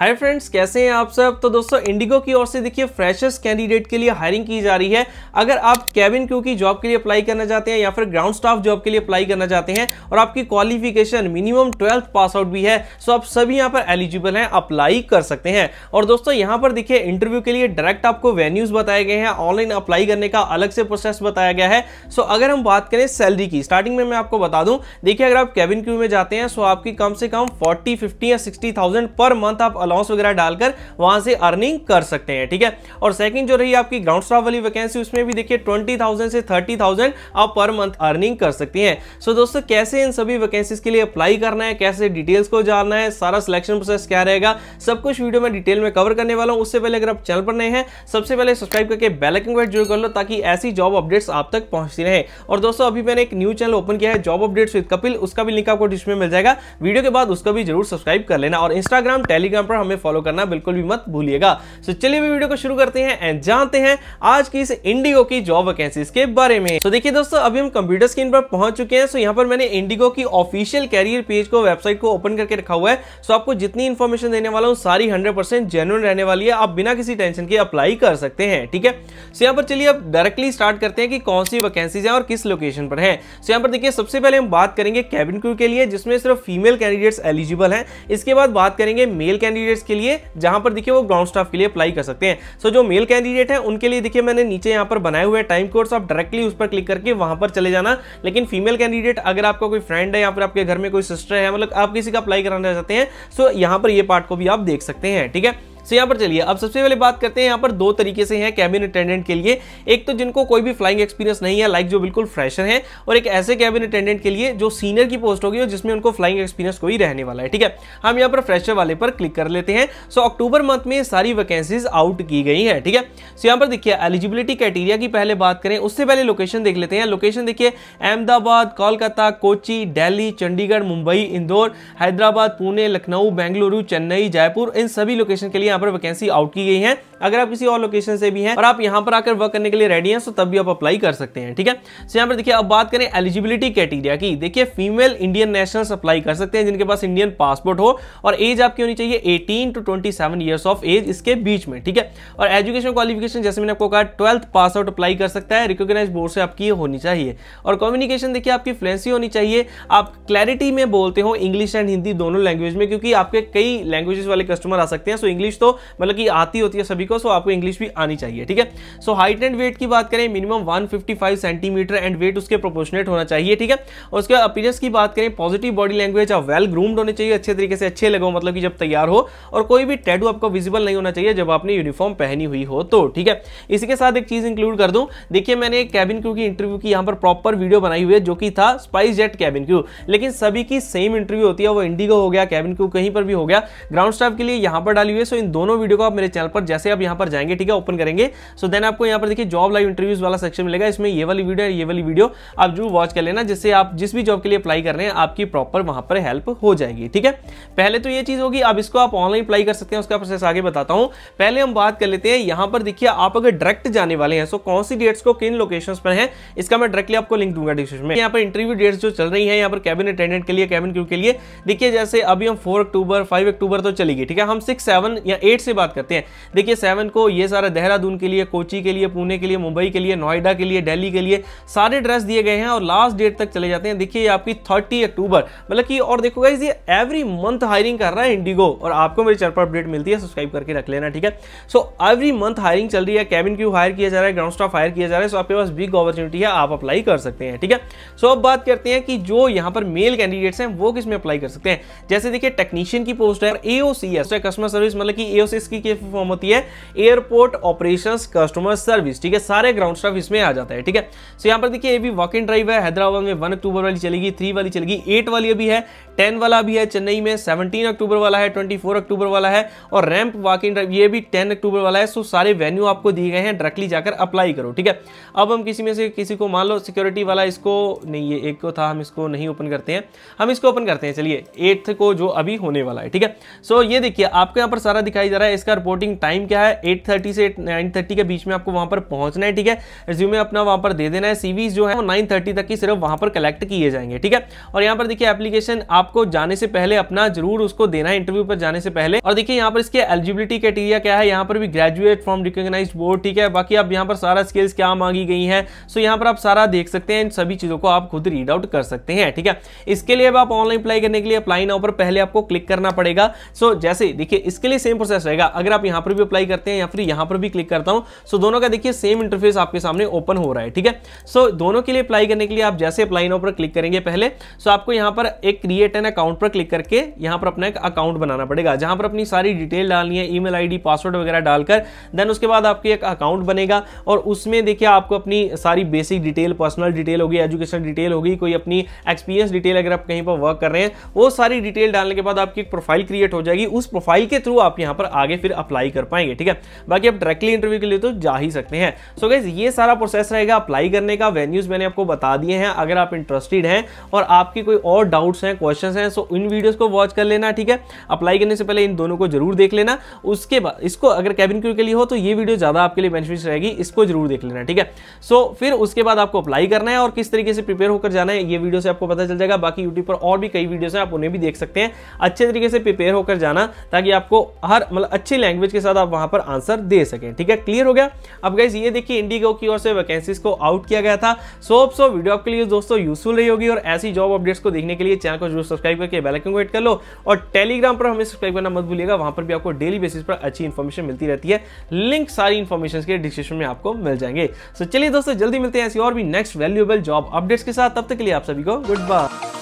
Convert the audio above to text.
hi friends कैसे हैं आप सब तो दोस्तों इंडिगो की ओर से देखिए फ्रेशर्स कैंडिडेट के लिए हायरिंग की जा रही है अगर आप कैबिन क्यू की जॉब के लिए अप्लाई करना चाहते हैं या फिर ग्राउंड स्टाफ जॉब के लिए अप्लाई करना चाहते हैं और आपकी qualification minimum twelfth pass out भी है सो तो आप सभी यहाँ पर एलिजिबल हैं अप्लाई कर सकते हैं और दोस्तों यहाँ पर देखिए इंटरव्यू के लिए डायरेक्ट आपको वेन्यूज बताए गए हैं ऑनलाइन अप्लाई करने का अलग से प्रोसेस बताया गया है सो अगर हम बात करें सैलरी की स्टार्टिंग में मैं आपको बता दूँ देखिए अगर आप कैबिन क्यू में जाते हैं सो तो आपकी कम से कम फोर्टी फिफ्टी या सिक्सटी पर मंथ आप अलाउंस वगैरह डालकर वहां से अर्निंग कर सकते हैं ठीक है और सेकंड जो रही आपकी ग्राउंड स्टाफ वाली वैकेंसी उसमें भी देखिए ट्वेंटी थाउजेंड से थर्टी थाउजेंड आप पर मंथ अर्निंग कर सकती हैं सो so, दोस्तों कैसे इन सभी वैकेंसीज के लिए अप्लाई करना है कैसे डिटेल्स को जानना है सारा सिलेक्शन प्रोसेस क्या रहेगा सब कुछ वीडियो में डिटेल में कवर करने वाला हूँ उससे पहले अगर आप चैनल पर नए हैं सबसे पहले सब्सक्राइब करके बेलकिन वेट जरूर कर लो ताकि ऐसी जॉब अपडेट्स आप तक पहुंचती रहे और दोस्तों अभी मैंने एक न्यू चैनल ओपन किया है जॉब अपडेट्स विद कपिल उसका भी लिंक आपको डिस्प्ले मिल जाएगा वीडियो के बाद उसका भी जरूर सब्सक्राइब कर लेना और इंस्टाग्राम टेलीग्राम पर पर हमें फॉलो करना बिल्कुल भी मत भूलिएगा सो चलिए भी वीडियो को शुरू करते हैं एंड जानते हैं आज की इस इंडिगो की जॉब वैकेंसीज के बारे में तो देखिए दोस्तों अभी हम कंप्यूटर स्क्रीन पर पहुंच चुके हैं सो यहाँ पर मैंने इंडिगो की ऑफिशियल कैरियर पेज को वेबसाइट को ओपन करके रखा हुआ है सो आपको जितनी इन्फॉर्मेशन देने वाला हूँ सारी हंड्रेड जेन्युन रहने वाली है आप बिना किसी टेंशन के अप्लाई कर सकते हैं ठीक है सो यहाँ पर चलिए अब डायरेक्टली स्टार्ट करते हैं कि कौन सी वैकेंसीज है और किस लोकेशन पर है सो यहाँ पर देखिए सबसे पहले हम बात करेंगे कैबिन क्रू के लिए जिसमें सिर्फ फीमेल कैंडिडेट्स एलिजिबल हैं इसके बाद बात करेंगे मेल कैंडिडेट कैंडिडेट्स के लिए जहां पर देखिए वो ग्राउंड स्टाफ के लिए अप्लाई कर सकते हैं सो so, जो मेल कैंडिडेट है उनके लिए देखिए मैंने नीचे यहाँ पर बनाए हुए टाइम कोर्स आप डायरेक्टली उस पर क्लिक करके वहां पर चले जाना लेकिन फीमेल कैंडिडेट अगर आपका कोई फ्रेंड है या फिर आपके घर में कोई सिस्टर है मतलब आप किसी का अप्लाई कराना चाहते हैं सो यहाँ पर ये पार्ट को भी आप देख सकते हैं ठीक है सो यहाँ पर चलिए अब सबसे पहले बात करते हैं यहाँ पर दो तरीके से हैं कैबिन अटेंडेंट के लिए एक तो जिनको कोई भी फ्लाइंग एक्सपीरियंस नहीं है लाइक जो बिल्कुल फ्रेशर है और एक ऐसे कैबिन अटेंडेंट के लिए जो सीनियर की पोस्ट होगी और जिसमें उनको फ्लाइंग एक्सपीरियंस कोई रहने वाला है ठीक है हम यहाँ पर फ्रेशर वाले पर क्लिक कर लेते हैं सो अक्टूबर मंथ में सारी वैकेंसीज आउट की गई है ठीक है सो यहाँ पर देखिए एलिजिबिलिटी क्राइटेरिया की पहले बात करें उससे पहले लोकेशन देख लेते हैं लोकेशन देखिए अहमदाबाद कोलकाता कोची दिल्ली चंडीगढ़ मुंबई इंदौर हैदराबाद पुणे लखनऊ बेंगलुरु चेन्नई जयपुर इन सभी लोकेशन के लिए यहाँ पर वैकेंसी आउट की गई है अगर आप किसी और लोकेशन से भी हैं और आप यहाँ पर आकर वर्क करने के लिए रेडी हैं तो तब भी आप अप्लाई कर सकते हैं ठीक है सो यहाँ पर देखिए अब बात करें एलिजिबिलिटी कैटेगरिया की देखिए फीमेल इंडियन नेशनल अप्लाई कर सकते हैं जिनके पास इंडियन पासपोर्ट हो और एज आपकी होनी चाहिए eighteen to twenty seven of age इसके बीच में ठीक है और एजुकेशन क्वालिफिकेशन जैसे मैंने आपको कहा ट्वेल्थ पास आउट अप्लाई कर सकता है रिकोगनाइज बोर्ड से आपकी होनी चाहिए और कम्युनिकेशन देखिए आपकी फ्लैंसी होनी चाहिए आप क्लैरिटी में बोलते हो इंग्लिश एंड हिंदी दोनों लैंग्वेज में क्योंकि आपके कई लैंग्वेजेस वाले कस्टमर आ सकते हैं सो इंग्लिश तो तो मतलब कि आती होती है सभी को सो आपको इंग्लिश भी आनी चाहिए ठीक है सो हाइट एंड वेट की बात करें मिनिमम 155 सेंटीमीटर एंड वेट उसके प्रोपोर्शनेट होना चाहिए ठीक है और उसके अपीरेंस की बात करें पॉजिटिव बॉडी लैंग्वेज और वेल ग्रूम्ड होने चाहिए अच्छे तरीके से अच्छे लगो मतलब कि जब तैयार हो और कोई भी टैटू आपको विजिबल नहीं होना चाहिए जब आपने यूनिफॉर्म पहनी हुई हो तो ठीक है इसी के साथ एक चीज़ इंक्लूड कर दूँ देखिए मैंने कैबिन क्रू की इंटरव्यू की यहाँ पर प्रॉपर वीडियो बनाई हुई है जो कि था स्पाइस जेट कैबिन क्रू लेकिन सभी की सेम इंटरव्यू होती है वो इंडिगो हो गया कैबिन क्रू कहीं पर भी हो गया ग्राउंड स्टाफ के लिए यहाँ पर डाली हुई है सो इन दोनों वीडियो को आप मेरे चैनल पर जैसे आप यहाँ पर जाएंगे ठीक है ओपन करेंगे सो देन आपको यहाँ पर देखिए जॉब लाइव इंटरव्यूज वाला सेक्शन मिलेगा इसमें ये वाली वीडियो ये वाली वीडियो आप जरूर वॉच कर लेना जिससे आप जिस भी जॉब के लिए अप्लाई कर रहे हैं आपकी प्रॉपर वहाँ पर हेल्प हो जाएगी ठीक है पहले तो ये चीज़ होगी अब इसको आप ऑनलाइन अप्लाई कर सकते हैं उसका प्रोसेस आगे बताता हूँ पहले हम बात कर लेते हैं यहाँ पर देखिए आप अगर डायरेक्ट जाने वाले हैं सो कौन सी डेट्स को किन लोकेशन पर है इसका मैं डायरेक्टली आपको लिंक दूंगा डिस्क्रिप्शन में यहाँ पर इंटरव्यू डेट्स जो चल रही है यहाँ पर कैबिन अटेंडेंट के लिए कैबिन क्यू के लिए देखिए जैसे अभी हम फोर अक्टूबर फाइव अक्टूबर तो चलेगी ठीक है हम सिक्स सेवन या एट से बात करते हैं देखिए सेवन को ये सारा देहरादून के लिए कोची के लिए पुणे के लिए मुंबई के लिए नोएडा के लिए दिल्ली के लिए सारे ड्रेस दिए गए हैं और लास्ट डेट तक चले जाते हैं देखिए आपकी थर्टी अक्टूबर मतलब कि और देखो गाइज ये एवरी मंथ हायरिंग कर रहा है इंडिगो और आपको मेरी चैनल पर अपडेट मिलती है सब्सक्राइब करके रख लेना ठीक है सो एवरी मंथ हायरिंग चल रही है कैबिन क्यू हायर किया जा रहा है ग्राउंड स्टाफ हायर किया जा रहा है सो आपके पास बिग अपॉर्चुनिटी है आप अप्लाई कर सकते हैं ठीक है सो अब बात करते हैं कि जो यहाँ पर मेल कैंडिडेट्स हैं वो किसमें अप्लाई कर सकते हैं जैसे देखिए टेक्नीशियन की पोस्ट है और एओसी कस्टमर सर्विस मतलब कि एओसीएस e की क्या फॉर्म होती है एयरपोर्ट ऑपरेशंस कस्टमर सर्विस ठीक है सारे ग्राउंड स्टाफ इसमें आ जाता है ठीक है सो यहाँ पर देखिए ये भी वॉक इन ड्राइव है हैदराबाद में वन अक्टूबर वाली चलेगी थ्री वाली चलेगी एट वाली अभी है टेन वाला भी है चेन्नई में सेवनटीन अक्टूबर वाला है ट्वेंटी अक्टूबर वाला है और रैम्प वॉक इन ड्राइव ये भी टेन अक्टूबर वाला है सो सारे वेन्यू आपको दिए गए हैं डायरेक्टली जाकर अप्लाई करो ठीक है अब हम किसी में से किसी को मान लो सिक्योरिटी वाला इसको नहीं ये एक को था हम इसको नहीं ओपन करते हैं हम इसको ओपन करते हैं चलिए एट्थ को जो अभी होने वाला है ठीक है सो ये देखिए आपको यहाँ पर सारा दिखाई जा रहा है इसका रिपोर्टिंग टाइम क्या है 8:30 से 9:30 के बीच में आपको वहां पर पहुंचना है ठीक है रिज्यूमे अपना वहां पर दे देना है सीवीज जो है वो 9:30 तक ही सिर्फ वहां पर कलेक्ट किए जाएंगे ठीक है और यहाँ पर देखिए एप्लीकेशन आपको जाने से पहले अपना जरूर उसको देना है इंटरव्यू पर जाने से पहले और देखिए यहाँ पर इसके एलिजिबिलिटी क्राइटेरिया क्या है यहाँ पर भी ग्रेजुएट फ्रॉम रिकोगनाइज बोर्ड ठीक है बाकी आप यहाँ पर सारा स्किल्स क्या मांगी गई है सो यहाँ पर आप सारा देख सकते हैं सभी चीजों को आप खुद रीड आउट कर सकते हैं ठीक है इसके लिए आप ऑनलाइन अप्लाई करने के लिए अप्लाई नाउ पर पहले आपको क्लिक करना पड़ेगा सो जैसे देखिए इसके लिए सेम प्रोसेस रहेगा अगर आप यहां पर भी अप्लाई करते हैं या फिर यहां पर भी क्लिक करता हूं सो दोनों का देखिए सेम इंटरफेस आपके सामने ओपन हो रहा है ठीक है सो दोनों के लिए अप्लाई करने के लिए आप जैसे अप्लाई नाउ पर क्लिक करेंगे पहले सो आपको यहां पर एक क्रिएट एन अकाउंट पर क्लिक करके यहां पर अपना एक अकाउंट बनाना पड़ेगा जहां पर अपनी सारी डिटेल डालनी है ईमेल आईडी पासवर्ड वगैरह डालकर देन उसके बाद आपकी एक अकाउंट बनेगा और उसमें देखिए आपको अपनी सारी बेसिक डिटेल पर्सनल डिटेल होगी एजुकेशन डिटेल होगी कोई अपनी एक्सपीरियंस डिटेल अगर आप कहीं पर वर्क कर रहे हैं वो सारी डिटेल डालने के बाद आपकी एक प्रोफाइल क्रिएट हो जाएगी उस प्रोफाइल के थ्रू आप यहां पर आगे फिर अप्लाई कर पाएंगे ठीक है बाकी आप डायरेक्टली इंटरव्यू के लिए तो जा ही सकते हैं सो गैस ये सारा प्रोसेस रहेगा अप्लाई करने का वेन्यूज मैंने आपको बता दिए हैं अगर आप इंटरेस्टेड हैं और आपके कोई और डाउट्स हैं क्वेश्चन हैं सो इन वीडियोज़ को वॉच कर लेना ठीक है अप्लाई करने से पहले इन दोनों को जरूर देख लेना उसके बाद इसको अगर कैबिन क्रू के लिए हो तो ये वीडियो ज़्यादा आपके लिए बेनिफिट रहेगी इसको जरूर देख लेना ठीक है सो फिर उसके बाद आपको अप्लाई करना है और किस तरीके से प्रिपेयर होकर जाना है ये वीडियो से आपको पता चल जाएगा बाकी यूट्यूब पर और भी कई वीडियोस हैं आप उन्हें भी देख सकते हैं अच्छे तरीके से प्रिपेयर होकर जाना ताकि आपको हर मतलब अच्छी लैंग्वेज के साथ आप वहां पर आंसर दे सकें ठीक है क्लियर हो गया अब गाइज ये देखिए इंडिगो की ओर से वैकेंसीज को आउट किया गया था सो सो वीडियो आपके लिए दोस्तों यूजफुल रही होगी और ऐसी जॉब अपडेट्स को देखने के लिए चैनल को जरूर सब्सक्राइब करके बेलाइकन को हिट कर लो और टेलीग्राम पर हमें सब्सक्राइब करना मत भूलिएगा वहां पर भी आपको डेली बेसिस पर अच्छी इन्फॉर्मेशन मिलती रहती है लिंक सारी इन्फॉर्मेशन के डिस्क्रिप्शन में आपको मिल जाएंगे सो चलिए दोस्तों जल्दी मिलते हैं ऐसी और भी नेक्स्ट वैल्यूएबल जॉब अपडेट्स के साथ तब तक के लिए आप सभी को गुड बाय